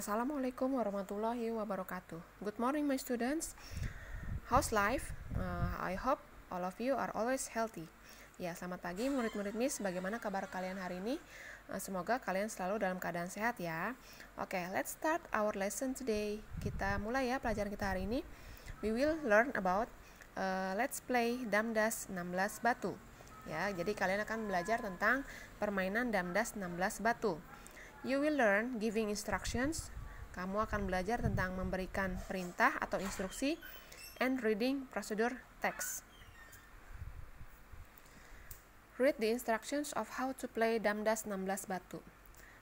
Assalamualaikum warahmatullahi wabarakatuh. Good morning, my students. How's life? Uh, I hope all of you are always healthy. Ya, selamat pagi murid-murid Miss. Bagaimana kabar kalian hari ini? Uh, semoga kalian selalu dalam keadaan sehat ya. Oke, okay, let's start our lesson today. Kita mulai ya pelajaran kita hari ini. We will learn about uh, let's play Damdas 16 batu. Ya, jadi kalian akan belajar tentang permainan Damdas 16 batu. You will learn giving instructions. Kamu akan belajar tentang memberikan perintah atau instruksi and reading procedure text. Read the instructions of how to play Damdas 16 batu.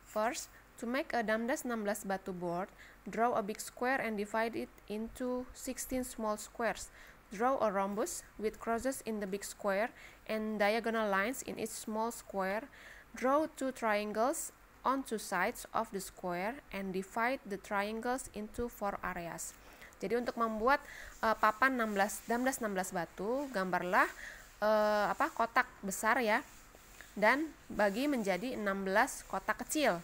First, to make a Damdas 16 batu board, draw a big square and divide it into 16 small squares. Draw a rhombus with crosses in the big square and diagonal lines in each small square. Draw two triangles on two sides of the square and divide the triangles into four areas. Jadi untuk membuat uh, papan 16 16 16 batu, gambarlah uh, apa kotak besar ya dan bagi menjadi 16 kotak kecil.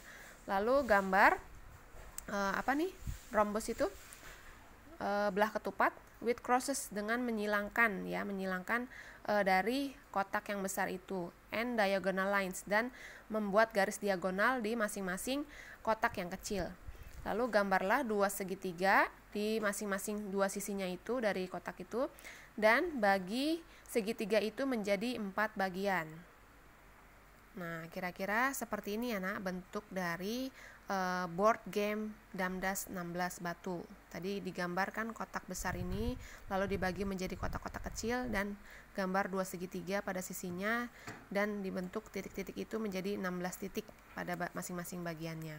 Lalu gambar uh, apa nih? rombos itu uh, belah ketupat with crosses dengan menyilangkan ya, menyilangkan uh, dari kotak yang besar itu and diagonal lines dan membuat garis diagonal di masing-masing kotak yang kecil. Lalu gambarlah dua segitiga di masing-masing dua sisinya itu dari kotak itu dan bagi segitiga itu menjadi empat bagian. Nah, kira-kira seperti ini ya nak bentuk dari Eh, board game Damdas 16 batu. Tadi digambarkan kotak besar ini lalu dibagi menjadi kotak-kotak kecil dan gambar dua segitiga pada sisinya dan dibentuk titik-titik itu menjadi 16 titik pada masing-masing bagiannya.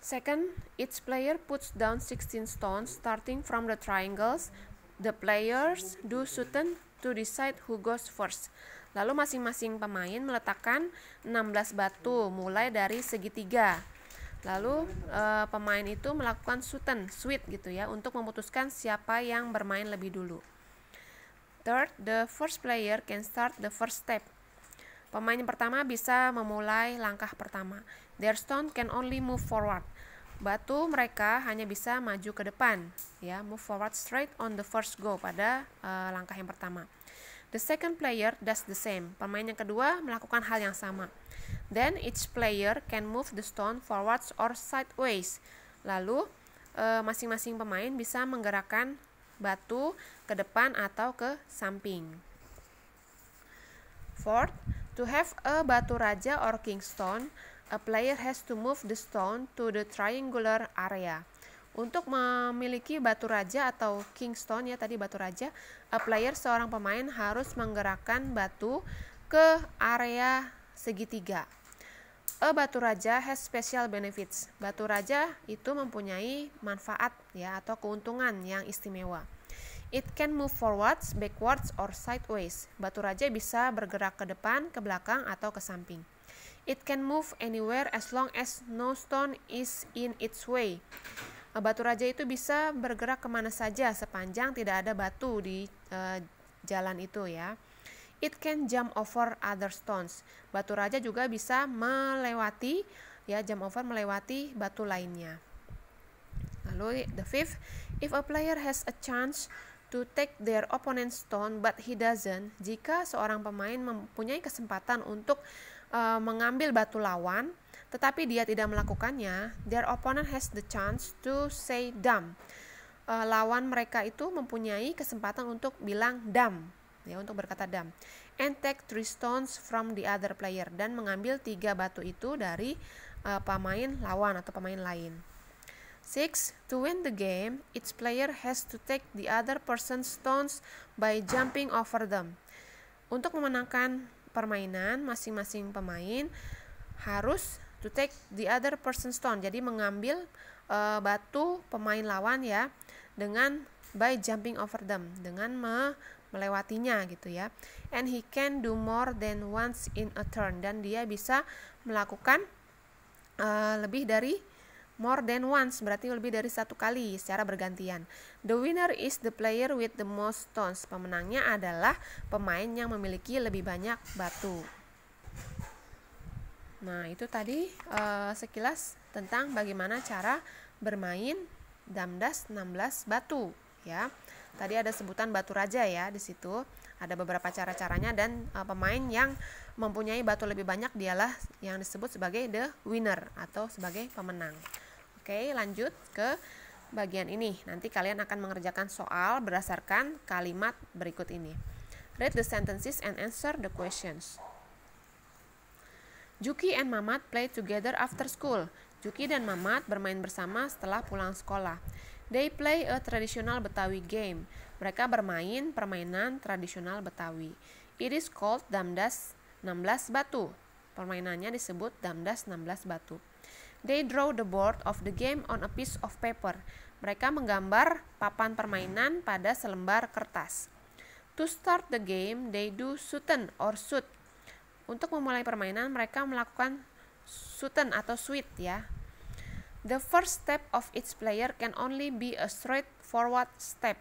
Second, each player puts down 16 stones starting from the triangles The players do certain to decide who goes first. Lalu masing-masing pemain meletakkan 16 batu mulai dari segitiga. Lalu e, pemain itu melakukan sutton sweet gitu ya, untuk memutuskan siapa yang bermain lebih dulu. Third, the first player can start the first step. Pemain pertama bisa memulai langkah pertama. Their stone can only move forward batu mereka hanya bisa maju ke depan ya move forward straight on the first go pada uh, langkah yang pertama the second player does the same pemain yang kedua melakukan hal yang sama then each player can move the stone forwards or sideways lalu eh, masing-masing uh, pemain bisa menggerakkan batu ke depan atau ke samping fourth to have a batu raja or king stone A player has to move the stone to the triangular area. Untuk memiliki batu raja atau king stone ya tadi batu raja, a player seorang pemain harus menggerakkan batu ke area segitiga. A batu raja has special benefits. Batu raja itu mempunyai manfaat ya atau keuntungan yang istimewa. It can move forwards, backwards, or sideways. Batu raja bisa bergerak ke depan, ke belakang, atau ke samping. It can move anywhere as long as no stone is in its way. Eh, batu raja itu bisa bergerak kemana saja sepanjang tidak ada batu di uh, jalan itu ya. It can jump over other stones. Batu raja juga bisa melewati ya jump over melewati batu lainnya. Lalu the fifth, if a player has a chance to take their opponent's stone but he doesn't, jika seorang pemain mempunyai kesempatan untuk uh, mengambil batu lawan tetapi dia tidak melakukannya, their opponent has the chance to say dumb. Uh, eh, lawan mereka itu mempunyai kesempatan untuk bilang dumb, ya untuk berkata dumb. And take three stones from the other player dan mengambil tiga batu itu dari uh, pemain lawan atau pemain lain. Six, to win the game, each player has to take the other person's stones by jumping over them. Untuk memenangkan permainan masing-masing pemain harus to take the other person's stone. Jadi mengambil uh, batu pemain lawan ya dengan by jumping over them, dengan me, melewatinya gitu ya. And he can do more than once in a turn dan dia bisa melakukan uh, lebih dari more than once berarti lebih dari satu kali secara bergantian. The winner is the player with the most stones. Pemenangnya adalah pemain yang memiliki lebih banyak batu. Nah, itu tadi uh, sekilas tentang bagaimana cara bermain Damdas 16 batu ya. Tadi ada sebutan batu raja ya di situ. Ada beberapa cara-caranya dan uh, pemain yang mempunyai batu lebih banyak dialah yang disebut sebagai the winner atau sebagai pemenang. Oke, lanjut ke bagian ini. Nanti kalian akan mengerjakan soal berdasarkan kalimat berikut ini. Read the sentences and answer the questions. Juki and Mamat play together after school. Juki dan Mamat bermain bersama setelah pulang sekolah. They play a traditional Betawi game. Mereka bermain permainan tradisional Betawi. It is called Damdas 16 Batu. Permainannya disebut Damdas 16 Batu. They draw the board of the game on a piece of paper. Mereka menggambar papan permainan pada selembar kertas. To start the game, they do shooten or shoot. Untuk memulai permainan, mereka melakukan shooten atau sweet ya. The first step of each player can only be a straight forward step.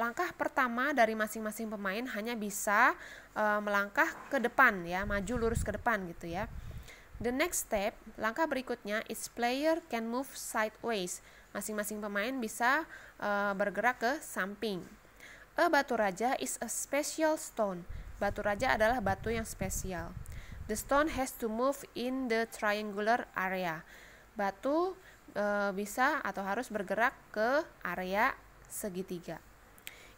Langkah pertama dari masing-masing pemain hanya bisa uh, melangkah ke depan ya, maju lurus ke depan gitu ya. The next step, langkah berikutnya is player can move sideways. Masing-masing pemain bisa uh, bergerak ke samping. A batu raja is a special stone. Batu raja adalah batu yang spesial. The stone has to move in the triangular area. Batu uh, bisa atau harus bergerak ke area segitiga.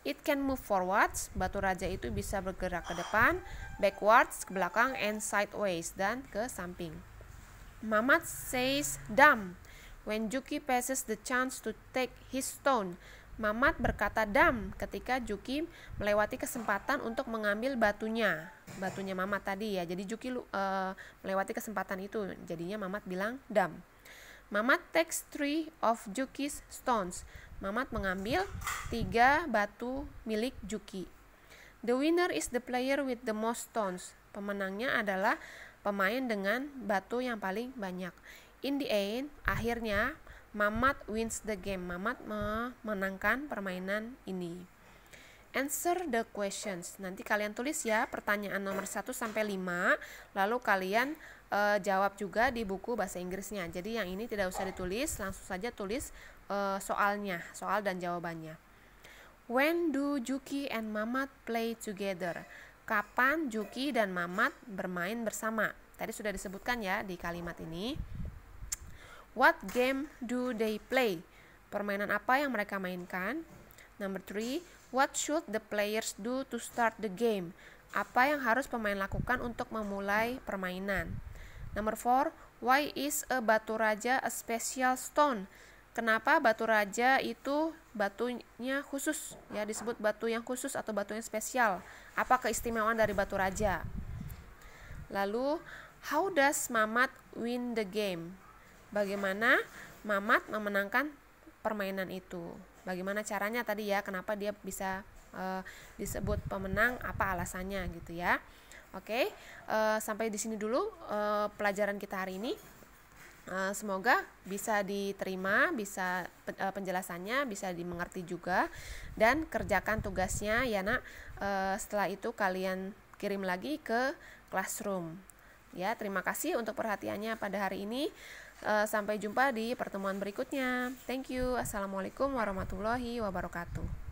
It can move forwards, batu raja itu bisa bergerak ke depan, backwards, ke belakang, and sideways, dan ke samping. Mamat says dumb. When Juki passes the chance to take his stone, Mamat berkata dam ketika Juki melewati kesempatan untuk mengambil batunya. Batunya Mamat tadi ya. Jadi Juki uh, melewati kesempatan itu. Jadinya Mamat bilang dam. Mamat takes three of Juki's stones. Mamat mengambil tiga batu milik Juki. The winner is the player with the most stones. Pemenangnya adalah pemain dengan batu yang paling banyak. In the end, akhirnya Mamat wins the game. Mamat memenangkan permainan ini answer the questions. Nanti kalian tulis ya pertanyaan nomor 1 sampai 5, lalu kalian e, jawab juga di buku bahasa Inggrisnya. Jadi yang ini tidak usah ditulis, langsung saja tulis e, soalnya, soal dan jawabannya. When do Juki and Mamat play together? Kapan Juki dan Mamat bermain bersama? Tadi sudah disebutkan ya di kalimat ini. What game do they play? Permainan apa yang mereka mainkan? Number three, What should the players do to start the game? Apa yang harus pemain lakukan untuk memulai permainan? Number 4, why is a batu raja a special stone? Kenapa batu raja itu batunya khusus ya disebut batu yang khusus atau batu yang spesial? Apa keistimewaan dari batu raja? Lalu, how does Mamat win the game? Bagaimana Mamat memenangkan permainan itu. Bagaimana caranya tadi ya? Kenapa dia bisa e, disebut pemenang? Apa alasannya gitu ya? Oke, e, sampai di sini dulu e, pelajaran kita hari ini. E, semoga bisa diterima, bisa e, penjelasannya bisa dimengerti juga dan kerjakan tugasnya ya nak. E, setelah itu kalian kirim lagi ke classroom. Ya, terima kasih untuk perhatiannya pada hari ini. Eh, sampai jumpa di pertemuan berikutnya. Thank you. Assalamualaikum warahmatullahi wabarakatuh.